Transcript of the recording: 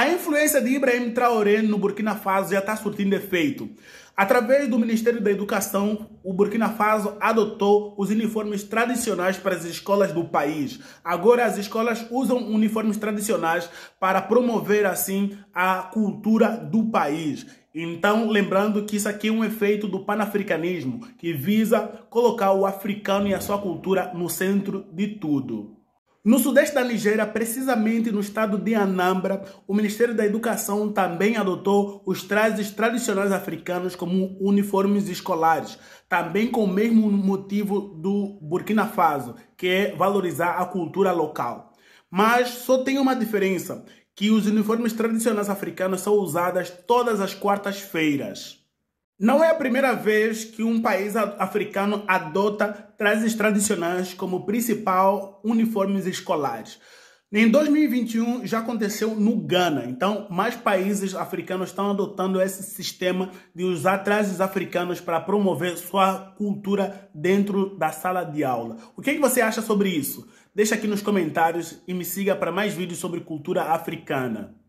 A influência de Ibrahim Traoré no Burkina Faso já está surtindo efeito. Através do Ministério da Educação, o Burkina Faso adotou os uniformes tradicionais para as escolas do país. Agora as escolas usam uniformes tradicionais para promover assim a cultura do país. Então, lembrando que isso aqui é um efeito do panafricanismo, que visa colocar o africano e a sua cultura no centro de tudo. No sudeste da Nigéria, precisamente no estado de Anambra, o Ministério da Educação também adotou os trajes tradicionais africanos como uniformes escolares, também com o mesmo motivo do Burkina Faso, que é valorizar a cultura local. Mas só tem uma diferença, que os uniformes tradicionais africanos são usados todas as quartas-feiras. Não é a primeira vez que um país africano adota trajes tradicionais como principal uniformes escolares. Em 2021 já aconteceu no Ghana, então mais países africanos estão adotando esse sistema de usar trajes africanos para promover sua cultura dentro da sala de aula. O que, é que você acha sobre isso? Deixa aqui nos comentários e me siga para mais vídeos sobre cultura africana.